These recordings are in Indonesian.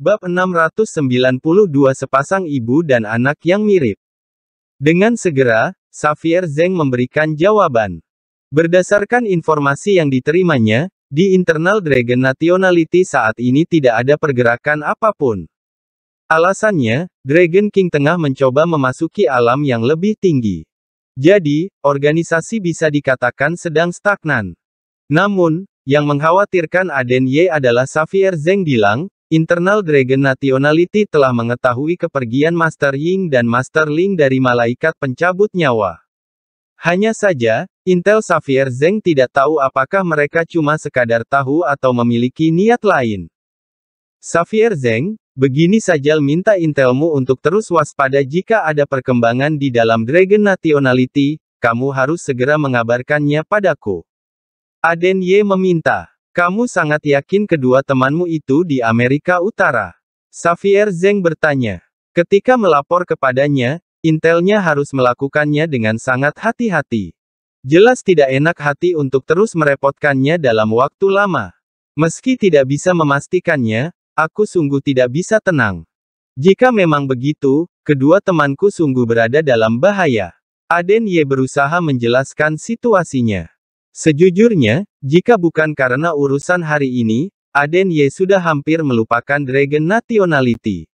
Bab 692 Sepasang Ibu dan Anak yang Mirip. Dengan segera, Xavier Zeng memberikan jawaban. Berdasarkan informasi yang diterimanya, di internal Dragon Nationality saat ini tidak ada pergerakan apapun. Alasannya, Dragon King tengah mencoba memasuki alam yang lebih tinggi. Jadi, organisasi bisa dikatakan sedang stagnan. Namun, yang mengkhawatirkan Aden Ye adalah Xavier Zeng bilang, Internal Dragon Nationality telah mengetahui kepergian Master Ying dan Master Ling dari malaikat pencabut nyawa. Hanya saja, Intel Xavier Zeng tidak tahu apakah mereka cuma sekadar tahu atau memiliki niat lain. Xavier Zeng, begini saja minta Intelmu untuk terus waspada jika ada perkembangan di dalam Dragon Nationality, kamu harus segera mengabarkannya padaku. Aden Ye meminta. Kamu sangat yakin kedua temanmu itu di Amerika Utara? Xavier Zeng bertanya. Ketika melapor kepadanya, intelnya harus melakukannya dengan sangat hati-hati. Jelas tidak enak hati untuk terus merepotkannya dalam waktu lama. Meski tidak bisa memastikannya, aku sungguh tidak bisa tenang. Jika memang begitu, kedua temanku sungguh berada dalam bahaya. Aden Ye berusaha menjelaskan situasinya. Sejujurnya, jika bukan karena urusan hari ini, Aden Ye sudah hampir melupakan Dragon Nationality.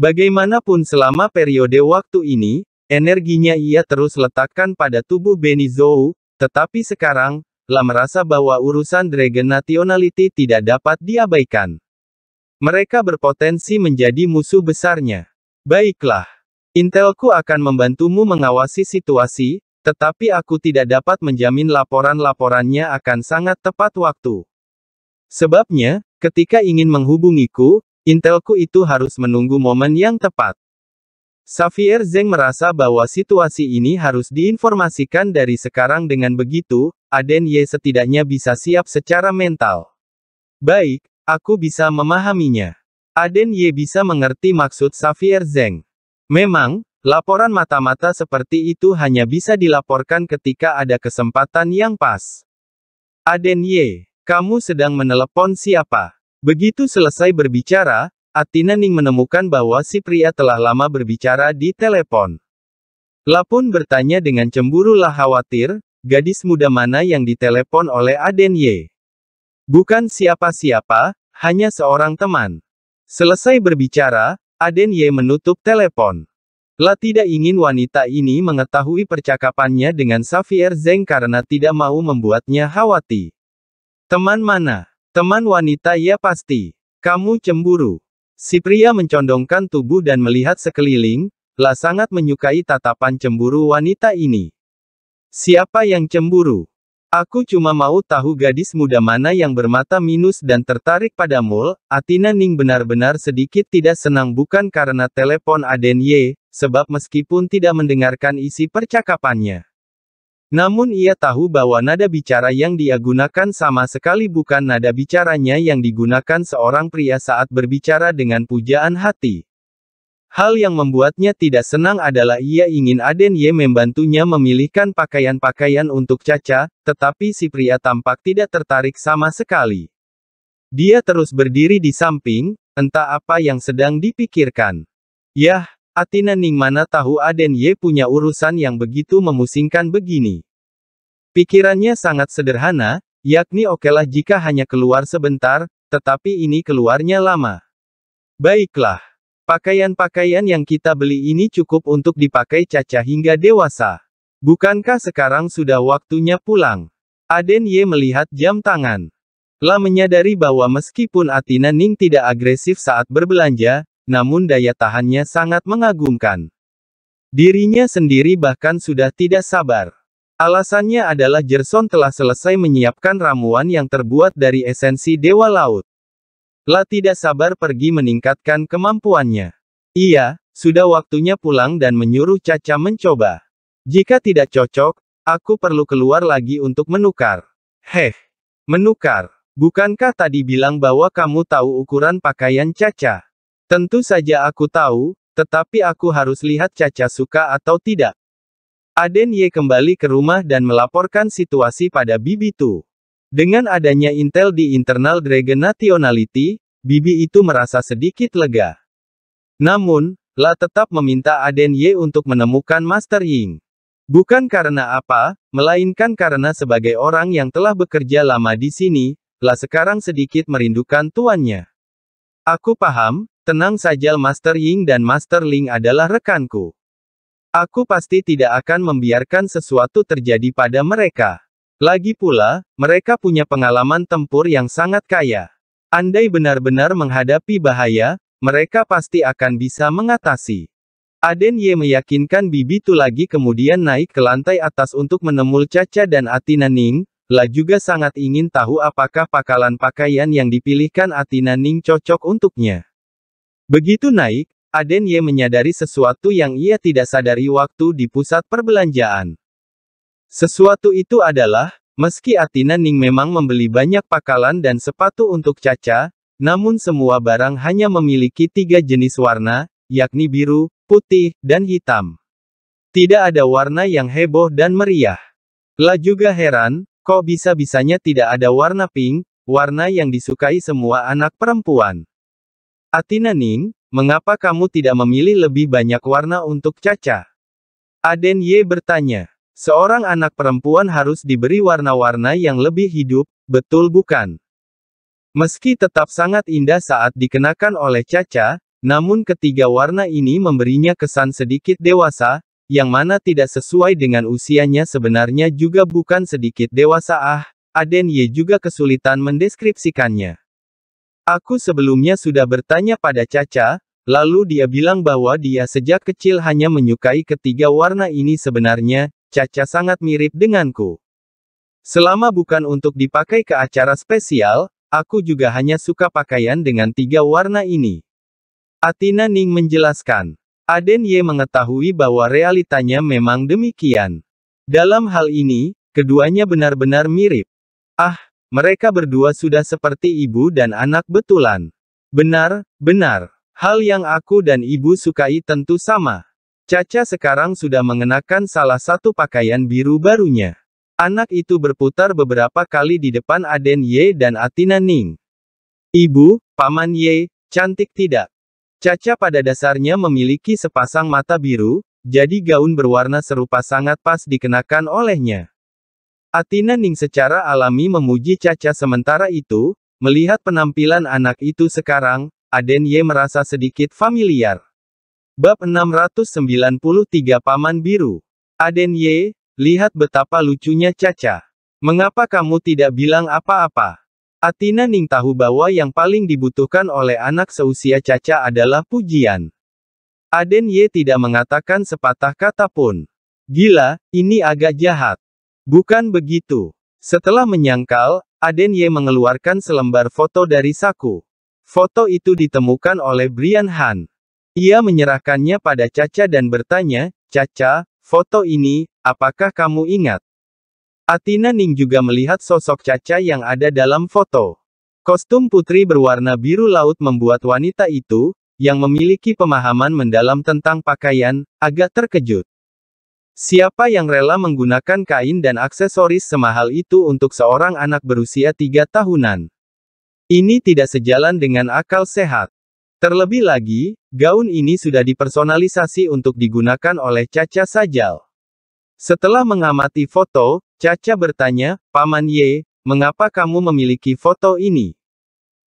Bagaimanapun selama periode waktu ini, energinya ia terus letakkan pada tubuh Beni Zhou, tetapi sekarang, lah merasa bahwa urusan Dragon Nationality tidak dapat diabaikan. Mereka berpotensi menjadi musuh besarnya. Baiklah. Intelku akan membantumu mengawasi situasi, tetapi aku tidak dapat menjamin laporan-laporannya akan sangat tepat waktu. Sebabnya, ketika ingin menghubungiku, intelku itu harus menunggu momen yang tepat. Xavier Zeng merasa bahwa situasi ini harus diinformasikan dari sekarang dengan begitu, Aden Ye setidaknya bisa siap secara mental. Baik, aku bisa memahaminya. Aden Ye bisa mengerti maksud Xavier Zeng. Memang, Laporan mata-mata seperti itu hanya bisa dilaporkan ketika ada kesempatan yang pas. Aden Ye, kamu sedang menelepon siapa? Begitu selesai berbicara, Atina Ning menemukan bahwa si pria telah lama berbicara di telepon. Lapun bertanya dengan cemburu lah khawatir, gadis muda mana yang ditelepon oleh Aden Ye? Bukan siapa-siapa, hanya seorang teman. Selesai berbicara, Aden Ye menutup telepon. La tidak ingin wanita ini mengetahui percakapannya dengan Xavier Zeng karena tidak mau membuatnya khawatir. Teman mana? Teman wanita ya pasti. Kamu cemburu. Si pria mencondongkan tubuh dan melihat sekeliling, La sangat menyukai tatapan cemburu wanita ini. Siapa yang cemburu? Aku cuma mau tahu gadis muda mana yang bermata minus dan tertarik pada mul. Atina Ning benar-benar sedikit tidak senang bukan karena telepon Aden Ye, sebab meskipun tidak mendengarkan isi percakapannya. Namun ia tahu bahwa nada bicara yang dia gunakan sama sekali bukan nada bicaranya yang digunakan seorang pria saat berbicara dengan pujaan hati. Hal yang membuatnya tidak senang adalah ia ingin Aden Ye membantunya memilihkan pakaian-pakaian untuk Caca, tetapi si pria tampak tidak tertarik sama sekali. Dia terus berdiri di samping, entah apa yang sedang dipikirkan. Yah, Atina Ning mana tahu Aden Ye punya urusan yang begitu memusingkan begini. Pikirannya sangat sederhana, yakni okelah jika hanya keluar sebentar, tetapi ini keluarnya lama. Baiklah. Pakaian-pakaian yang kita beli ini cukup untuk dipakai Caca hingga dewasa. Bukankah sekarang sudah waktunya pulang? Aden Ye melihat jam tangan. La menyadari bahwa meskipun Atina Ning tidak agresif saat berbelanja, namun daya tahannya sangat mengagumkan. Dirinya sendiri bahkan sudah tidak sabar. Alasannya adalah Jerson telah selesai menyiapkan ramuan yang terbuat dari esensi Dewa Laut. La tidak sabar pergi meningkatkan kemampuannya. Iya, sudah waktunya pulang dan menyuruh Caca mencoba. Jika tidak cocok, aku perlu keluar lagi untuk menukar. Heh, menukar. Bukankah tadi bilang bahwa kamu tahu ukuran pakaian Caca? Tentu saja aku tahu, tetapi aku harus lihat Caca suka atau tidak. Aden Ye kembali ke rumah dan melaporkan situasi pada Bibi Tu. Dengan adanya intel di internal Dragon Nationality, Bibi itu merasa sedikit lega. Namun, La tetap meminta Aden Ye untuk menemukan Master Ying. Bukan karena apa, melainkan karena sebagai orang yang telah bekerja lama di sini, La sekarang sedikit merindukan tuannya. Aku paham, tenang saja Master Ying dan Master Ling adalah rekanku. Aku pasti tidak akan membiarkan sesuatu terjadi pada mereka. Lagi pula, mereka punya pengalaman tempur yang sangat kaya. Andai benar-benar menghadapi bahaya, mereka pasti akan bisa mengatasi. Aden Ye meyakinkan Bibi Tu lagi kemudian naik ke lantai atas untuk menemul Caca dan Atina Ning, La juga sangat ingin tahu apakah pakalan pakaian yang dipilihkan Atina Ning cocok untuknya. Begitu naik, Aden Ye menyadari sesuatu yang ia tidak sadari waktu di pusat perbelanjaan. Sesuatu itu adalah, meski Atina Ning memang membeli banyak pakalan dan sepatu untuk Caca, namun semua barang hanya memiliki tiga jenis warna, yakni biru, putih, dan hitam. Tidak ada warna yang heboh dan meriah. Lah juga heran, kok bisa-bisanya tidak ada warna pink, warna yang disukai semua anak perempuan. Atina Ning, mengapa kamu tidak memilih lebih banyak warna untuk Caca? Aden Ye bertanya. Seorang anak perempuan harus diberi warna-warna yang lebih hidup, betul bukan? Meski tetap sangat indah saat dikenakan oleh Caca, namun ketiga warna ini memberinya kesan sedikit dewasa, yang mana tidak sesuai dengan usianya sebenarnya juga bukan sedikit dewasa ah, Aden Ye juga kesulitan mendeskripsikannya. Aku sebelumnya sudah bertanya pada Caca, lalu dia bilang bahwa dia sejak kecil hanya menyukai ketiga warna ini sebenarnya, Caca sangat mirip denganku. Selama bukan untuk dipakai ke acara spesial, aku juga hanya suka pakaian dengan tiga warna ini. Atina Ning menjelaskan. Aden Ye mengetahui bahwa realitanya memang demikian. Dalam hal ini, keduanya benar-benar mirip. Ah, mereka berdua sudah seperti ibu dan anak betulan. Benar, benar. Hal yang aku dan ibu sukai tentu sama. Caca sekarang sudah mengenakan salah satu pakaian biru barunya. Anak itu berputar beberapa kali di depan Aden Ye dan Atina Ning. Ibu, Paman Ye, cantik tidak? Caca pada dasarnya memiliki sepasang mata biru, jadi gaun berwarna serupa sangat pas dikenakan olehnya. Atina Ning secara alami memuji Caca sementara itu, melihat penampilan anak itu sekarang, Aden Ye merasa sedikit familiar. Bab 693 Paman Biru. Aden Ye, lihat betapa lucunya Caca. Mengapa kamu tidak bilang apa-apa? Atina Ning tahu bahwa yang paling dibutuhkan oleh anak seusia Caca adalah pujian. Aden Ye tidak mengatakan sepatah kata pun. Gila, ini agak jahat. Bukan begitu. Setelah menyangkal, Aden Ye mengeluarkan selembar foto dari saku. Foto itu ditemukan oleh Brian Han. Ia menyerahkannya pada Caca dan bertanya, Caca, foto ini, apakah kamu ingat? Atina Ning juga melihat sosok Caca yang ada dalam foto. Kostum putri berwarna biru laut membuat wanita itu, yang memiliki pemahaman mendalam tentang pakaian, agak terkejut. Siapa yang rela menggunakan kain dan aksesoris semahal itu untuk seorang anak berusia tiga tahunan? Ini tidak sejalan dengan akal sehat. Terlebih lagi, gaun ini sudah dipersonalisasi untuk digunakan oleh Caca Sajal. Setelah mengamati foto, Caca bertanya, Paman Ye, mengapa kamu memiliki foto ini?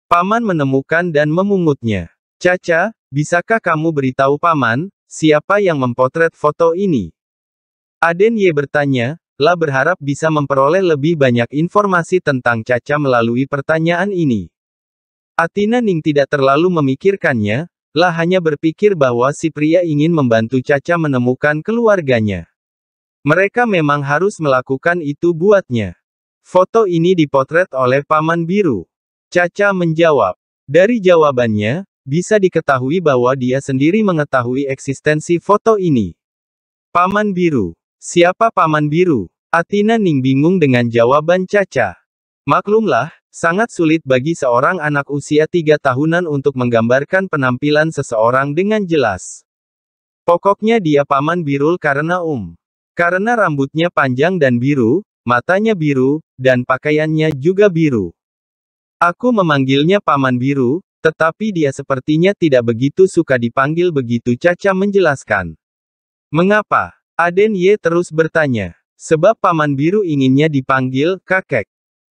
Paman menemukan dan memungutnya. Caca, bisakah kamu beritahu Paman, siapa yang mempotret foto ini? Aden Ye bertanya, lah berharap bisa memperoleh lebih banyak informasi tentang Caca melalui pertanyaan ini. Atina Ning tidak terlalu memikirkannya, lah hanya berpikir bahwa si pria ingin membantu Caca menemukan keluarganya. Mereka memang harus melakukan itu buatnya. Foto ini dipotret oleh Paman Biru. Caca menjawab. Dari jawabannya, bisa diketahui bahwa dia sendiri mengetahui eksistensi foto ini. Paman Biru. Siapa Paman Biru? Atina Ning bingung dengan jawaban Caca. Maklumlah, sangat sulit bagi seorang anak usia tiga tahunan untuk menggambarkan penampilan seseorang dengan jelas. Pokoknya dia paman Birul karena Um. Karena rambutnya panjang dan biru, matanya biru, dan pakaiannya juga biru. Aku memanggilnya paman biru, tetapi dia sepertinya tidak begitu suka dipanggil begitu Caca menjelaskan. Mengapa? Aden Ye terus bertanya. Sebab paman biru inginnya dipanggil kakek.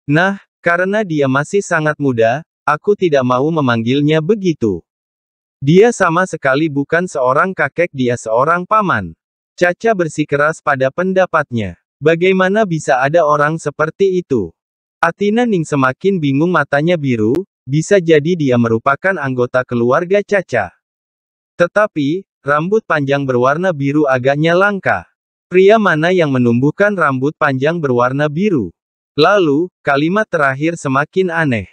Nah, karena dia masih sangat muda, aku tidak mau memanggilnya begitu. Dia sama sekali bukan seorang kakek dia seorang paman. Caca bersikeras pada pendapatnya. Bagaimana bisa ada orang seperti itu? Atina Ning semakin bingung matanya biru, bisa jadi dia merupakan anggota keluarga Caca. Tetapi, rambut panjang berwarna biru agaknya langka. Pria mana yang menumbuhkan rambut panjang berwarna biru? Lalu, kalimat terakhir semakin aneh.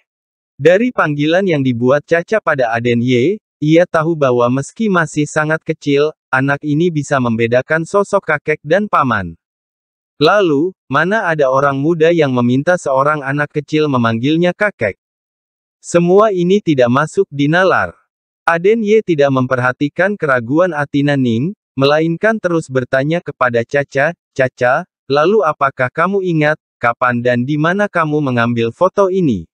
Dari panggilan yang dibuat Caca pada Aden Ye, ia tahu bahwa meski masih sangat kecil, anak ini bisa membedakan sosok kakek dan paman. Lalu, mana ada orang muda yang meminta seorang anak kecil memanggilnya kakek? Semua ini tidak masuk di nalar. Aden Ye tidak memperhatikan keraguan Atina Ning, melainkan terus bertanya kepada Caca, Caca, lalu apakah kamu ingat, kapan dan di mana kamu mengambil foto ini?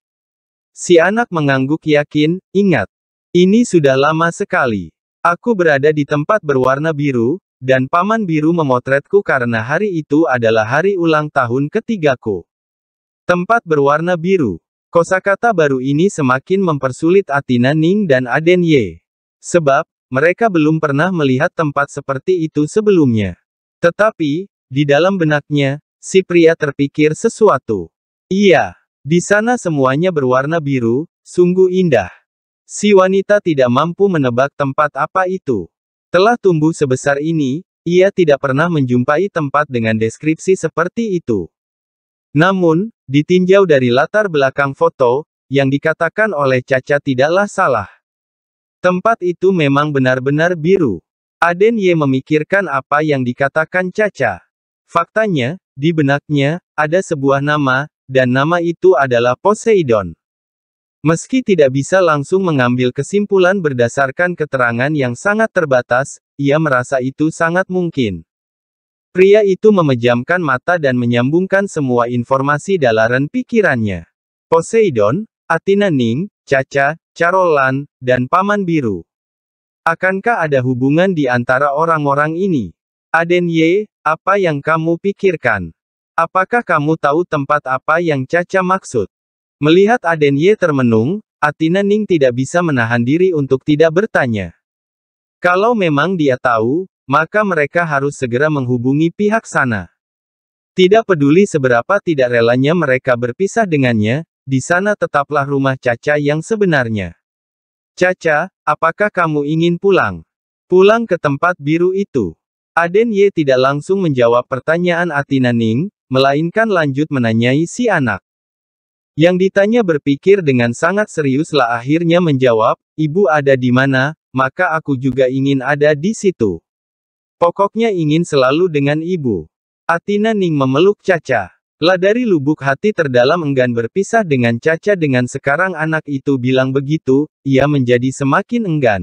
Si anak mengangguk yakin, ingat. Ini sudah lama sekali. Aku berada di tempat berwarna biru, dan paman biru memotretku karena hari itu adalah hari ulang tahun ketigaku. Tempat berwarna biru. Kosakata baru ini semakin mempersulit Atina Ning dan Aden Ye. Sebab, mereka belum pernah melihat tempat seperti itu sebelumnya. Tetapi, di dalam benaknya, Si pria terpikir sesuatu. Iya, di sana semuanya berwarna biru, sungguh indah. Si wanita tidak mampu menebak tempat apa itu. Telah tumbuh sebesar ini, ia tidak pernah menjumpai tempat dengan deskripsi seperti itu. Namun, ditinjau dari latar belakang foto, yang dikatakan oleh Caca tidaklah salah. Tempat itu memang benar-benar biru. Aden Ye memikirkan apa yang dikatakan Caca. Faktanya, di benaknya, ada sebuah nama, dan nama itu adalah Poseidon. Meski tidak bisa langsung mengambil kesimpulan berdasarkan keterangan yang sangat terbatas, ia merasa itu sangat mungkin. Pria itu memejamkan mata dan menyambungkan semua informasi dalaran pikirannya. Poseidon, Athena Ning, Caca, Carolan, dan Paman Biru. Akankah ada hubungan di antara orang-orang ini? Aden Ye, apa yang kamu pikirkan? Apakah kamu tahu tempat apa yang Caca maksud? Melihat Aden Ye termenung, Atina Ning tidak bisa menahan diri untuk tidak bertanya. Kalau memang dia tahu, maka mereka harus segera menghubungi pihak sana. Tidak peduli seberapa tidak relanya mereka berpisah dengannya, di sana tetaplah rumah Caca yang sebenarnya. Caca, apakah kamu ingin pulang? Pulang ke tempat biru itu. Aden Ye tidak langsung menjawab pertanyaan Atina Ning, melainkan lanjut menanyai si anak. Yang ditanya berpikir dengan sangat seriuslah akhirnya menjawab, ibu ada di mana, maka aku juga ingin ada di situ. Pokoknya ingin selalu dengan ibu. Atina Ning memeluk Caca. Lah dari lubuk hati terdalam enggan berpisah dengan Caca dengan sekarang anak itu bilang begitu, ia menjadi semakin enggan.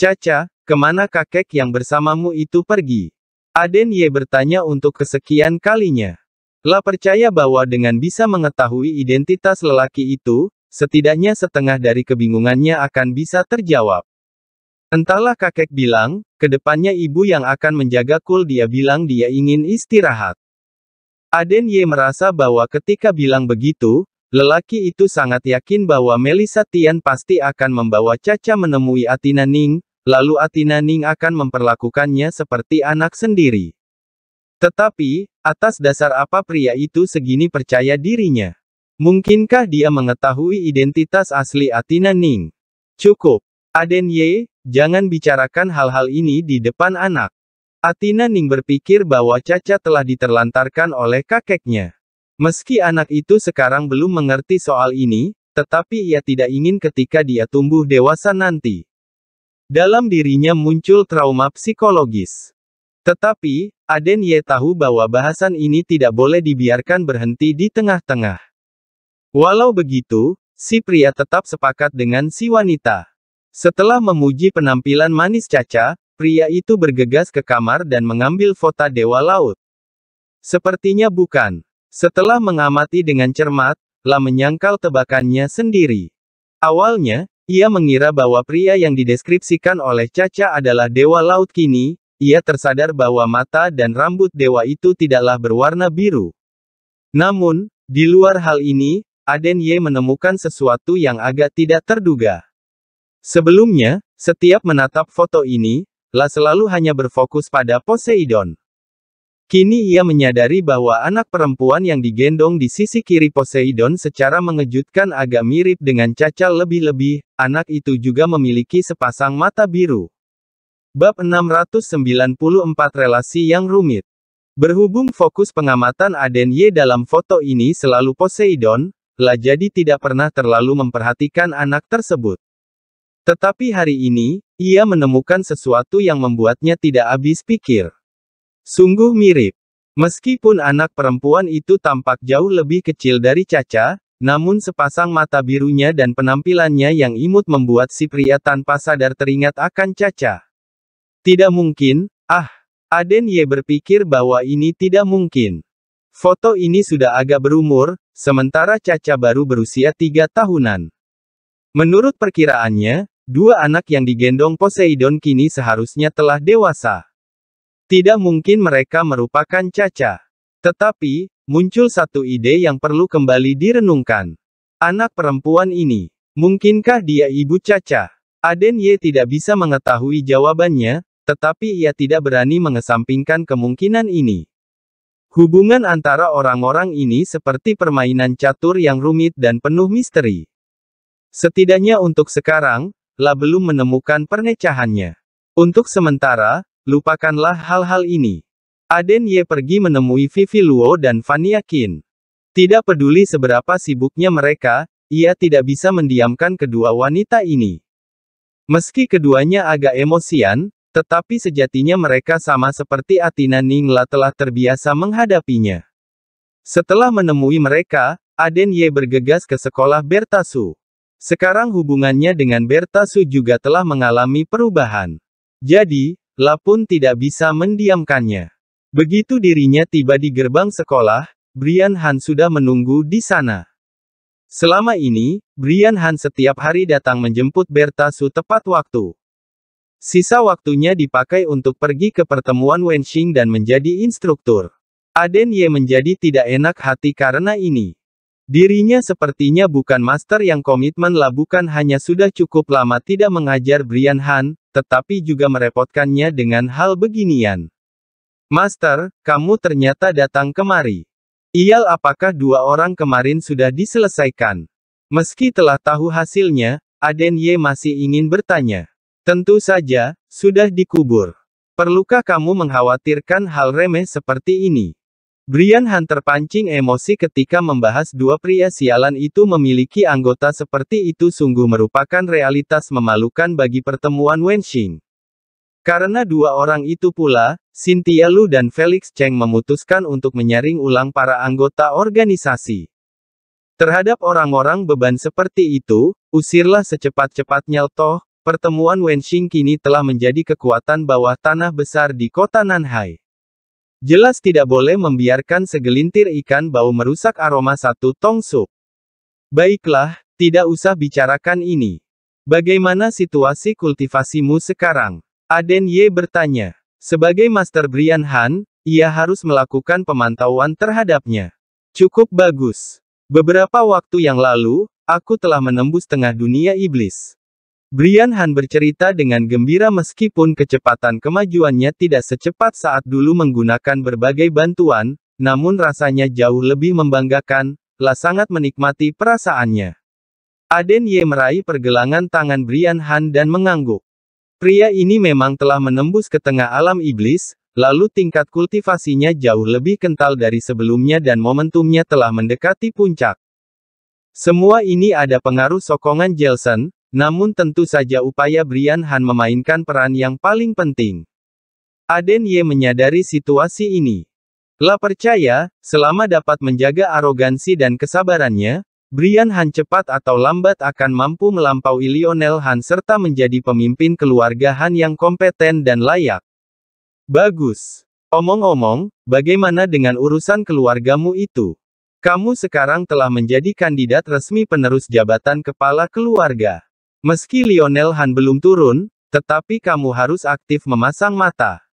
Caca, Kemana kakek yang bersamamu itu pergi? Aden Ye bertanya untuk kesekian kalinya. La percaya bahwa dengan bisa mengetahui identitas lelaki itu, setidaknya setengah dari kebingungannya akan bisa terjawab. Entahlah kakek bilang, kedepannya ibu yang akan menjaga kul dia bilang dia ingin istirahat. Aden Ye merasa bahwa ketika bilang begitu, lelaki itu sangat yakin bahwa Melisa Tian pasti akan membawa Caca menemui Atina Ning, lalu Atina Ning akan memperlakukannya seperti anak sendiri. Tetapi, atas dasar apa pria itu segini percaya dirinya? Mungkinkah dia mengetahui identitas asli Atina Ning? Cukup. Aden Ye, jangan bicarakan hal-hal ini di depan anak. Atina Ning berpikir bahwa Caca telah diterlantarkan oleh kakeknya. Meski anak itu sekarang belum mengerti soal ini, tetapi ia tidak ingin ketika dia tumbuh dewasa nanti. Dalam dirinya muncul trauma psikologis. Tetapi, Aden Ye tahu bahwa bahasan ini tidak boleh dibiarkan berhenti di tengah-tengah. Walau begitu, si pria tetap sepakat dengan si wanita. Setelah memuji penampilan manis Caca, pria itu bergegas ke kamar dan mengambil foto Dewa Laut. Sepertinya bukan. Setelah mengamati dengan cermat, La menyangkal tebakannya sendiri. Awalnya, ia mengira bahwa pria yang dideskripsikan oleh Caca adalah dewa laut kini, ia tersadar bahwa mata dan rambut dewa itu tidaklah berwarna biru. Namun, di luar hal ini, Aden Ye menemukan sesuatu yang agak tidak terduga. Sebelumnya, setiap menatap foto ini, La selalu hanya berfokus pada Poseidon. Kini ia menyadari bahwa anak perempuan yang digendong di sisi kiri Poseidon secara mengejutkan agak mirip dengan Caca lebih-lebih, anak itu juga memiliki sepasang mata biru. Bab 694 Relasi yang rumit Berhubung fokus pengamatan Aden Ye dalam foto ini selalu Poseidon, lah jadi tidak pernah terlalu memperhatikan anak tersebut. Tetapi hari ini, ia menemukan sesuatu yang membuatnya tidak habis pikir. Sungguh mirip. Meskipun anak perempuan itu tampak jauh lebih kecil dari Caca, namun sepasang mata birunya dan penampilannya yang imut membuat si pria tanpa sadar teringat akan Caca. Tidak mungkin, ah, Aden Ye berpikir bahwa ini tidak mungkin. Foto ini sudah agak berumur, sementara Caca baru berusia tiga tahunan. Menurut perkiraannya, dua anak yang digendong Poseidon kini seharusnya telah dewasa. Tidak mungkin mereka merupakan Caca. Tetapi, muncul satu ide yang perlu kembali direnungkan. Anak perempuan ini, mungkinkah dia ibu Caca? Aden Ye tidak bisa mengetahui jawabannya, tetapi ia tidak berani mengesampingkan kemungkinan ini. Hubungan antara orang-orang ini seperti permainan catur yang rumit dan penuh misteri. Setidaknya untuk sekarang, La belum menemukan pernecahannya. Untuk sementara, Lupakanlah hal-hal ini. Aden Ye pergi menemui Vivi Luo dan Fania Qin. Tidak peduli seberapa sibuknya mereka, ia tidak bisa mendiamkan kedua wanita ini. Meski keduanya agak emosian, tetapi sejatinya mereka sama seperti Atina Ningla telah terbiasa menghadapinya. Setelah menemui mereka, Aden Ye bergegas ke sekolah Bertasu. Sekarang hubungannya dengan Bertasu juga telah mengalami perubahan. Jadi, La pun tidak bisa mendiamkannya. Begitu dirinya tiba di gerbang sekolah, Brian Han sudah menunggu di sana. Selama ini, Brian Han setiap hari datang menjemput Berta Su tepat waktu. Sisa waktunya dipakai untuk pergi ke pertemuan Wenxing dan menjadi instruktur. Aden Ye menjadi tidak enak hati karena ini. Dirinya sepertinya bukan master yang komitmen lah bukan hanya sudah cukup lama tidak mengajar Brian Han, tetapi juga merepotkannya dengan hal beginian. Master, kamu ternyata datang kemari. Iyal apakah dua orang kemarin sudah diselesaikan? Meski telah tahu hasilnya, Aden Ye masih ingin bertanya. Tentu saja, sudah dikubur. Perlukah kamu mengkhawatirkan hal remeh seperti ini? Brian Hunter pancing emosi ketika membahas dua pria sialan itu memiliki anggota seperti itu sungguh merupakan realitas memalukan bagi pertemuan Wenxing. Karena dua orang itu pula, Cynthia Lu dan Felix Cheng memutuskan untuk menyaring ulang para anggota organisasi. Terhadap orang-orang beban seperti itu, usirlah secepat-cepatnya toh, pertemuan Wenxing kini telah menjadi kekuatan bawah tanah besar di kota Nanhai. Jelas tidak boleh membiarkan segelintir ikan bau merusak aroma satu tong sup. Baiklah, tidak usah bicarakan ini. Bagaimana situasi kultivasimu sekarang? Aden Ye bertanya. Sebagai Master Brian Han, ia harus melakukan pemantauan terhadapnya. Cukup bagus. Beberapa waktu yang lalu, aku telah menembus tengah dunia iblis. Brian Han bercerita dengan gembira meskipun kecepatan kemajuannya tidak secepat saat dulu menggunakan berbagai bantuan, namun rasanya jauh lebih membanggakan, lah sangat menikmati perasaannya. Aden Ye meraih pergelangan tangan Brian Han dan mengangguk. Pria ini memang telah menembus ke tengah alam iblis, lalu tingkat kultivasinya jauh lebih kental dari sebelumnya dan momentumnya telah mendekati puncak. Semua ini ada pengaruh sokongan Jelson, namun tentu saja upaya Brian Han memainkan peran yang paling penting. Aden Ye menyadari situasi ini. La percaya, selama dapat menjaga arogansi dan kesabarannya, Brian Han cepat atau lambat akan mampu melampaui Lionel Han serta menjadi pemimpin keluarga Han yang kompeten dan layak. Bagus. Omong-omong, bagaimana dengan urusan keluargamu itu? Kamu sekarang telah menjadi kandidat resmi penerus jabatan kepala keluarga. Meski Lionel Han belum turun, tetapi kamu harus aktif memasang mata.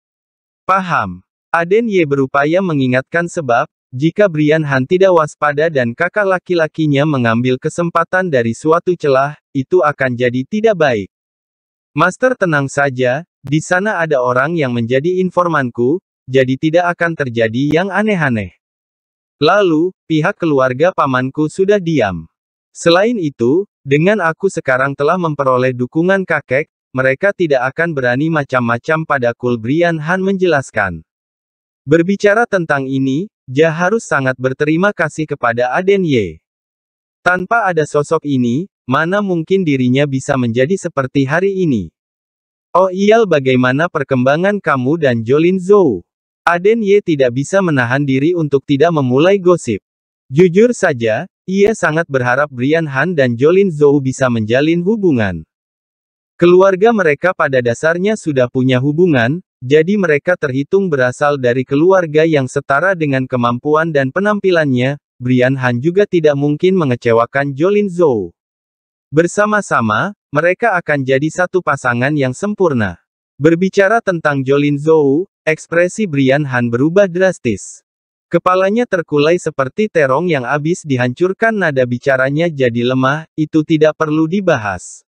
Paham? Aden Ye berupaya mengingatkan sebab, jika Brian Han tidak waspada dan kakak laki-lakinya mengambil kesempatan dari suatu celah, itu akan jadi tidak baik. Master tenang saja, di sana ada orang yang menjadi informanku, jadi tidak akan terjadi yang aneh-aneh. Lalu, pihak keluarga pamanku sudah diam. Selain itu, dengan aku sekarang telah memperoleh dukungan kakek, mereka tidak akan berani macam-macam pada kul Brian Han menjelaskan. Berbicara tentang ini, Jah harus sangat berterima kasih kepada Aden Ye. Tanpa ada sosok ini, mana mungkin dirinya bisa menjadi seperti hari ini. Oh iyal bagaimana perkembangan kamu dan Jolin Zhou? Aden Ye tidak bisa menahan diri untuk tidak memulai gosip. Jujur saja, ia sangat berharap Brian Han dan Jolin Zhou bisa menjalin hubungan. Keluarga mereka pada dasarnya sudah punya hubungan, jadi mereka terhitung berasal dari keluarga yang setara dengan kemampuan dan penampilannya, Brian Han juga tidak mungkin mengecewakan Jolin Zhou. Bersama-sama, mereka akan jadi satu pasangan yang sempurna. Berbicara tentang Jolin Zhou, ekspresi Brian Han berubah drastis. Kepalanya terkulai seperti terong yang habis dihancurkan nada bicaranya jadi lemah, itu tidak perlu dibahas.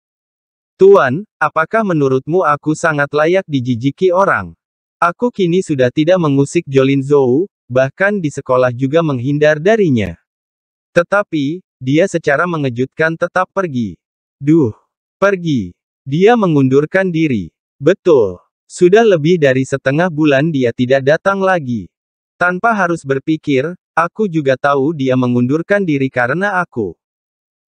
Tuan, apakah menurutmu aku sangat layak dijijiki orang? Aku kini sudah tidak mengusik Jolin Zhou, bahkan di sekolah juga menghindar darinya. Tetapi, dia secara mengejutkan tetap pergi. Duh, pergi. Dia mengundurkan diri. Betul. Sudah lebih dari setengah bulan dia tidak datang lagi. Tanpa harus berpikir, aku juga tahu dia mengundurkan diri karena aku.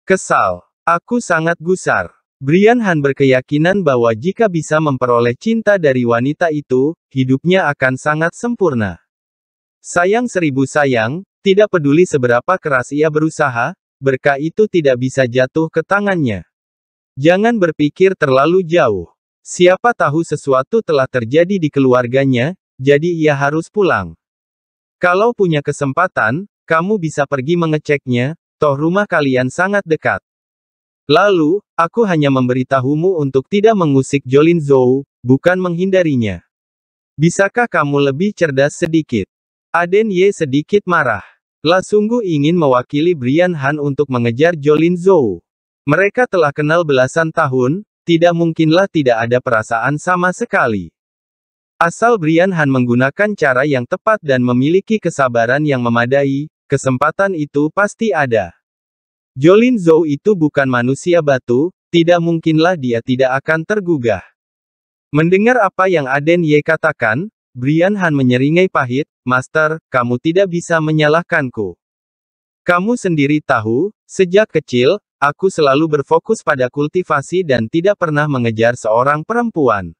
Kesal. Aku sangat gusar. Brian Han berkeyakinan bahwa jika bisa memperoleh cinta dari wanita itu, hidupnya akan sangat sempurna. Sayang seribu sayang, tidak peduli seberapa keras ia berusaha, berkah itu tidak bisa jatuh ke tangannya. Jangan berpikir terlalu jauh. Siapa tahu sesuatu telah terjadi di keluarganya, jadi ia harus pulang. Kalau punya kesempatan, kamu bisa pergi mengeceknya, toh rumah kalian sangat dekat. Lalu, aku hanya memberitahumu untuk tidak mengusik Jolin Zhou, bukan menghindarinya. Bisakah kamu lebih cerdas sedikit? Aden Ye sedikit marah. La sungguh ingin mewakili Brian Han untuk mengejar Jolin Zhou. Mereka telah kenal belasan tahun, tidak mungkinlah tidak ada perasaan sama sekali. Asal Brian Han menggunakan cara yang tepat dan memiliki kesabaran yang memadai, kesempatan itu pasti ada. Jolin Zhou itu bukan manusia batu, tidak mungkinlah dia tidak akan tergugah. Mendengar apa yang Aden Ye katakan, Brian Han menyeringai pahit, Master, kamu tidak bisa menyalahkanku. Kamu sendiri tahu, sejak kecil, aku selalu berfokus pada kultivasi dan tidak pernah mengejar seorang perempuan.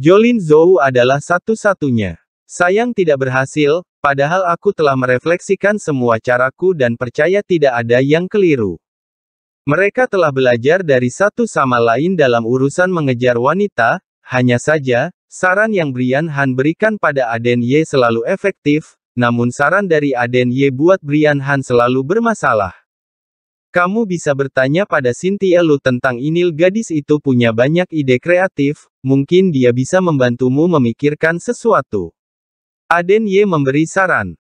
Jolin Zhou adalah satu-satunya. Sayang tidak berhasil, padahal aku telah merefleksikan semua caraku dan percaya tidak ada yang keliru. Mereka telah belajar dari satu sama lain dalam urusan mengejar wanita, hanya saja, saran yang Brian Han berikan pada Aden Ye selalu efektif, namun saran dari Aden Ye buat Brian Han selalu bermasalah. Kamu bisa bertanya pada Cynthia Lu tentang Inil gadis itu punya banyak ide kreatif, mungkin dia bisa membantumu memikirkan sesuatu. Aden Ye memberi saran,